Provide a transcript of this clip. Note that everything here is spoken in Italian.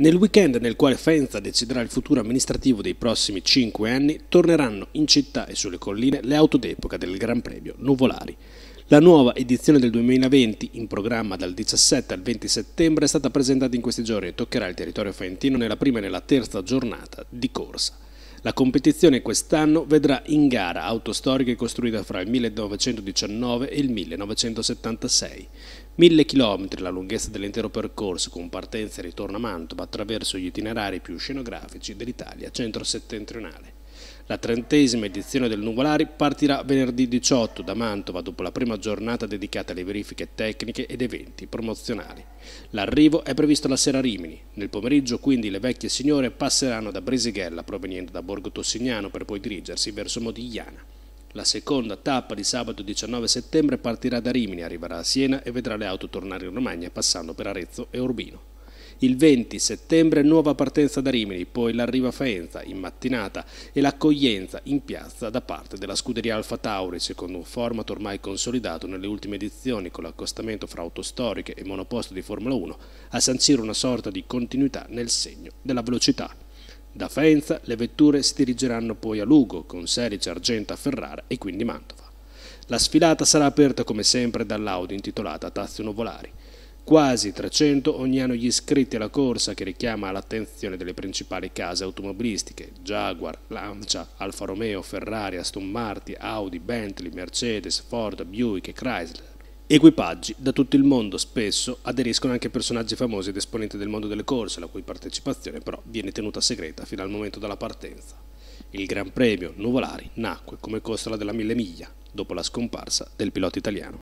Nel weekend nel quale Faenza deciderà il futuro amministrativo dei prossimi 5 anni, torneranno in città e sulle colline le auto d'epoca del Gran Premio Nuvolari. La nuova edizione del 2020, in programma dal 17 al 20 settembre, è stata presentata in questi giorni e toccherà il territorio faentino nella prima e nella terza giornata di corsa. La competizione quest'anno vedrà in gara auto storiche costruite fra il 1919 e il 1976. 1000 km la lunghezza dell'intero percorso con partenza e ritorno a Mantova attraverso gli itinerari più scenografici dell'Italia centro-settentrionale. La trentesima edizione del Nuvolari partirà venerdì 18 da Mantova dopo la prima giornata dedicata alle verifiche tecniche ed eventi promozionali. L'arrivo è previsto la sera a Rimini. Nel pomeriggio quindi le vecchie signore passeranno da Bresighella proveniente da Borgo Tossignano per poi dirigersi verso Modigliana. La seconda tappa di sabato 19 settembre partirà da Rimini, arriverà a Siena e vedrà le auto tornare in Romagna passando per Arezzo e Urbino. Il 20 settembre nuova partenza da Rimini, poi l'arrivo a Faenza in mattinata e l'accoglienza in piazza da parte della scuderia Alfa Tauri, secondo un format ormai consolidato nelle ultime edizioni con l'accostamento fra autostoriche e monoposto di Formula 1, a sancire una sorta di continuità nel segno della velocità. Da Faenza le vetture si dirigeranno poi a Lugo con Serice Argenta a Ferrara e quindi Mantova. La sfilata sarà aperta come sempre dall'Audi intitolata Tazio Nuvolari quasi 300 ogni anno gli iscritti alla corsa che richiama l'attenzione delle principali case automobilistiche Jaguar, Lancia, Alfa Romeo, Ferrari, Aston Martin, Audi, Bentley, Mercedes, Ford, Buick e Chrysler. Equipaggi da tutto il mondo spesso aderiscono anche personaggi famosi ed esponenti del mondo delle corse, la cui partecipazione però viene tenuta segreta fino al momento della partenza. Il Gran Premio Nuvolari nacque come costola della mille miglia, dopo la scomparsa del pilota italiano.